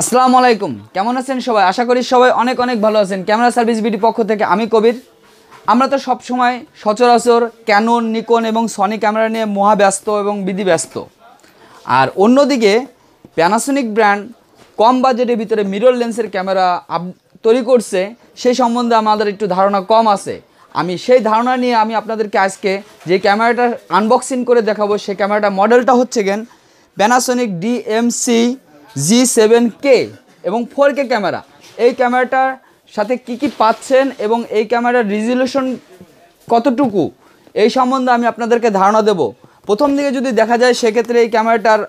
আসসালামু আলাইকুম কেমন আছেন সবাই আশা করি সবাই অনেক অনেক ভালো আছেন ক্যামেরা সার্ভিস বিডি পক্ষ থেকে আমি কবির আমরা তো সবসময় সচরাচর ক্যানন নিকন এবং সনি ক্যামেরা নিয়ে মহাব্যস্ত এবং বিধি ব্যস্ত আর অন্যদিকে প্যানাসোনিক ব্র্যান্ড কম বাজেটের ভিতরে মিরর লেন্সের ক্যামেরা আপ তৈরি করছে সেই সম্বন্ধে আমাদের একটু ধারণা কম আছে আমি সেই ধারণা নিয়ে আমি আপনাদেরকে আজকে যে ক্যামেরাটা আনবক্সিং করে দেখাবো সেই ক্যামেরাটা মডেলটা হচ্ছে গেন Panasonic DMC G seven K এবং ফোর কে ক্যামেরা এই ক্যামেরাটার সাথে কি কি পাচ্ছেন এবং এই ক্যামেরার রিজলিউশন কতটুকু এই সম্বন্ধে আমি আপনাদেরকে ধারণা দেব প্রথম দিকে যদি দেখা যায় সেক্ষেত্রে এই ক্যামেরাটার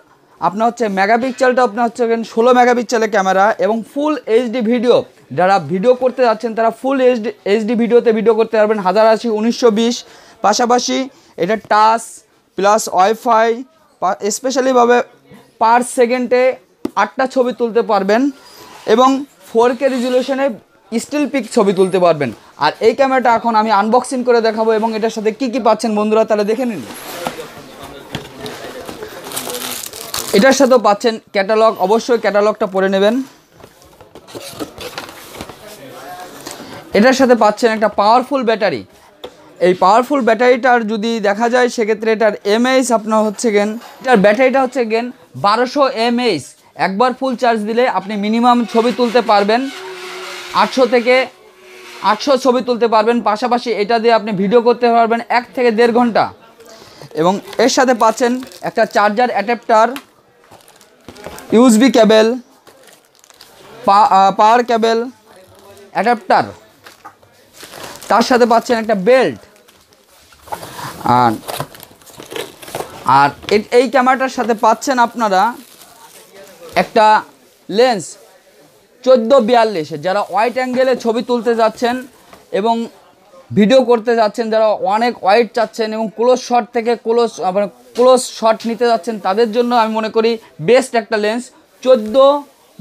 আপনার হচ্ছে মেগাপিক্সেলটা আপনার হচ্ছে ষোলো মেগাপিক্সেলের ক্যামেরা এবং ফুল এইচডি ভিডিও যারা ভিডিও করতে যাচ্ছেন তারা ফুল এইচডি এইচডি ভিডিওতে ভিডিও করতে পারবেন হাজার আশি উনিশশো বিশ পাশাপাশি এটা টাচ প্লাস ওয়াইফাই স্পেশালিভাবে পার সেকেন্ডে আটটা ছবি তুলতে পারবেন এবং ফোর কে রেজুলেশনে স্টিল পিক ছবি তুলতে পারবেন আর এই ক্যামেরাটা এখন আমি আনবক্সিং করে দেখাবো এবং এটার সাথে কি কি পাচ্ছেন বন্ধুরা তাহলে দেখে নিন এটার সাথেও পাচ্ছেন ক্যাটালগ অবশ্যই ক্যাটালগটা পরে নেবেন এটার সাথে পাচ্ছেন একটা পাওয়ারফুল ব্যাটারি এই পাওয়ারফুল ব্যাটারিটার যদি দেখা যায় সেক্ষেত্রে এটার এমএইচ আপনার হচ্ছে গেন এটার ব্যাটারিটা হচ্ছে গেন বারোশো এমএইচ একবার ফুল চার্জ দিলে আপনি মিনিমাম ছবি তুলতে পারবেন আটশো থেকে আটশো ছবি তুলতে পারবেন পাশাপাশি এটা দিয়ে আপনি ভিডিও করতে পারবেন এক থেকে দেড় ঘন্টা এবং এর সাথে পাচ্ছেন একটা charger adapter USB cable power cable adapter তার সাথে পাচ্ছেন একটা বেল্ট আর আর এই ক্যামেরাটার সাথে পাচ্ছেন আপনারা একটা লেন্স চোদ্দো বিয়াল্লিশে যারা ওয়াইট অ্যাঙ্গেলে ছবি তুলতে যাচ্ছেন এবং ভিডিও করতে যাচ্ছেন যারা অনেক ওয়াইট চাচ্ছেন এবং ক্লোজ শট থেকে ক্লোজ মানে ক্লোজ শট নিতে যাচ্ছেন তাদের জন্য আমি মনে করি বেস্ট একটা লেন্স চোদ্দো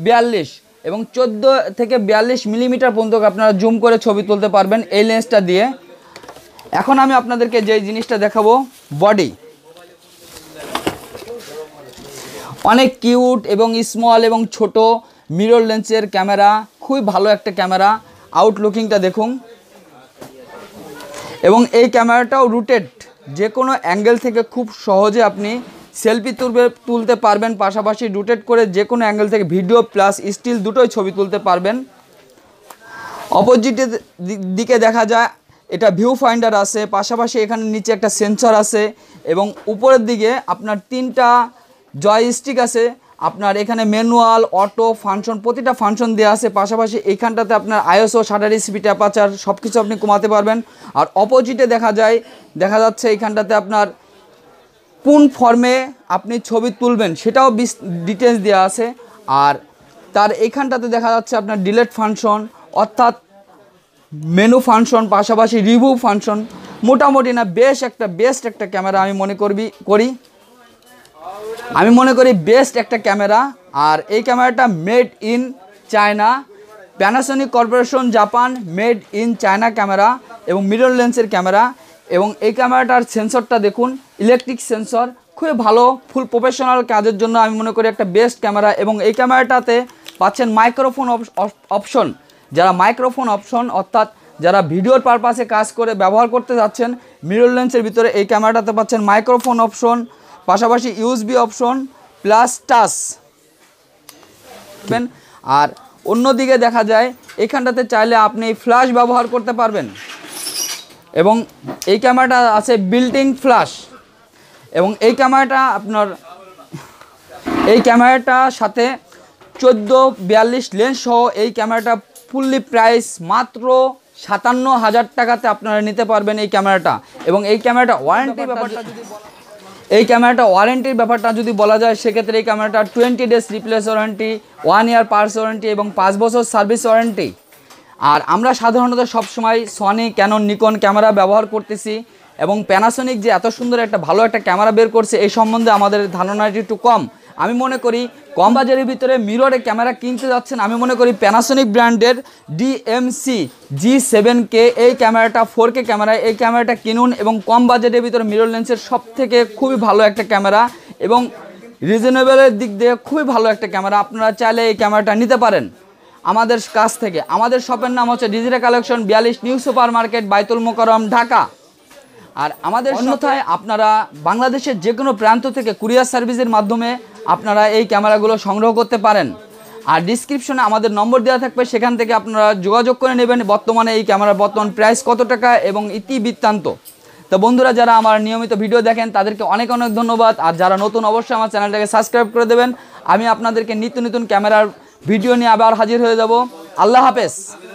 বিয়াল্লিশ এবং চোদ্দো থেকে বিয়াল্লিশ মিলিমিটার পর্যন্ত আপনারা জুম করে ছবি তুলতে পারবেন এই লেন্সটা দিয়ে এখন আমি আপনাদেরকে যে জিনিসটা দেখাবো বডি অনেক কিউট এবং স্মল এবং ছোট মিরর লেন্সের ক্যামেরা খুবই ভালো একটা ক্যামেরা আউটলুকিংটা দেখুন এবং এই ক্যামেরাটাও রুটেড যে কোনো অ্যাঙ্গেল থেকে খুব সহজে আপনি সেলফি তুলবে তুলতে পারবেন পাশাপাশি রুটেড করে যে কোনো অ্যাঙ্গেল থেকে ভিডিও প্লাস স্টিল দুটোই ছবি তুলতে পারবেন অপোজিটের দিকে দেখা যায় এটা ভিউ ফাইন্ডার আছে পাশাপাশি এখানে নিচে একটা সেন্সর আছে এবং উপরের দিকে আপনার তিনটা জয়স্টিক আছে আপনার এখানে ম্যানুয়াল অটো ফাংশন প্রতিটা ফাংশন দেওয়া আছে পাশাপাশি এইখানটাতে আপনার আইএসও সাটারি সিপি ট্যাপাচার সব কিছু আপনি কমাতে পারবেন আর অপোজিটে দেখা যায় দেখা যাচ্ছে এইখানটাতে আপনার কোন ফর্মে আপনি ছবি তুলবেন সেটাও বিস ডিটেলস দেওয়া আছে আর তার এইখানটাতে দেখা যাচ্ছে আপনার ডিলেট ফাংশন অর্থাৎ মেনু ফাংশন পাশাপাশি রিভিউ ফাংশন মোটামুটি না বেশ একটা বেস্ট একটা ক্যামেরা আমি মনে করবি করি আমি মনে করি বেস্ট একটা ক্যামেরা আর এই ক্যামেরাটা made in China Panasonic corporation Japan made in China camera এবং মিডল লেন্সের ক্যামেরা এবং এই ক্যামেরাটার সেন্সরটা দেখুন ইলেকট্রিক সেন্সর খুবই ভালো ফুল প্রফেশনাল কাজের জন্য আমি মনে করি একটা বেস্ট ক্যামেরা এবং এই ক্যামেরাটাতে পাচ্ছেন মাইক্রোফোন অপশন যারা মাইক্রোফোন অপশন অর্থাৎ যারা ভিডিওর পারপাসে কাজ করে ব্যবহার করতে যাচ্ছেন মিরল লেন্সের ভিতরে এই ক্যামেরাটাতে পাচ্ছেন মাইক্রোফোন অপশন পাশাপাশি ইউএসবি অপশন প্লাস টাস আর অন্যদিকে দেখা যায় এখানটাতে চাইলে আপনি ফ্ল্যাশ ব্যবহার করতে পারবেন এবং এই ক্যামেরাটা আছে বিল্টিং ফ্ল্যাশ এবং এই ক্যামেরাটা আপনার এই ক্যামেরাটার সাথে চোদ্দো বিয়াল্লিশ লেন্স সহ এই ক্যামেরাটা ফুললি প্রাইস মাত্র সাতান্ন হাজার টাকাতে আপনারা নিতে পারবেন এই ক্যামেরাটা এবং এই ক্যামেরাটা ওয়ারেন্টি ব্যাপারটা যদি এই ক্যামেরাটা ওয়ারেন্টির ব্যাপারটা যদি বলা যায় সেক্ষেত্রে এই ক্যামেরাটা twenty days replace warranty one year parts warranty এবং পাঁচ বছর সার্ভিস ওয়ারেন্টি আর আমরা সাধারণত সবসময় সনি ক্যানন নিকন ক্যামেরা ব্যবহার করতেছি এবং প্যানাসনিক যে এত সুন্দর একটা ভালো একটা ক্যামেরা বের করছে এই সম্বন্ধে আমাদের ধারণাটি একটু কম আমি মনে করি কম বাজারের ভিতরে মিররে ক্যামেরা কিনতে যাচ্ছেন আমি মনে করি প্যানাসনিক ব্র্যান্ডের ডিএমসি জি সেভেন কে এই ক্যামেরাটা ফোর কে ক্যামেরা এই ক্যামেরাটা কিনুন এবং কম বাজেটের ভিতরে মিরর লেন্সের সব থেকে খুবই ভালো একটা ক্যামেরা এবং রিজনেবলের দিক দিয়ে খুবই ভালো একটা ক্যামেরা আপনারা চাইলে এই ক্যামেরাটা নিতে পারেন আমাদের কাছ থেকে আমাদের শপের নাম হচ্ছে ডিজিটাল কালেকশন বিয়াল্লিশ new super market Baitul Mukarram Dhaka আর আমাদের অন্যথায় আপনারা বাংলাদেশের যে কোনো প্রান্ত থেকে কুরিয়ার সার্ভিসের মাধ্যমে আপনারা এই ক্যামেরাগুলো সংগ্রহ করতে পারেন আর ডিসক্রিপশনে আমাদের নম্বর দেওয়া থাকবে সেখান থেকে আপনারা যোগাযোগ করে নেবেন বর্তমানে এই ক্যামেরার বর্তমান প্রাইস কত টাকা এবং ইতিবৃত্তান্ত তো বন্ধুরা যারা আমার নিয়মিত ভিডিও দেখেন তাদেরকে অনেক অনেক ধন্যবাদ আর যারা নতুন অবশ্যই আমার চ্যানেলটাকে সাবস্ক্রাইব করে দেবেন আমি আপনাদেরকে নিত্য নতুন ক্যামেরার ভিডিও নিয়ে আবার হাজির হয়ে যাব আল্লাহ হাফেজ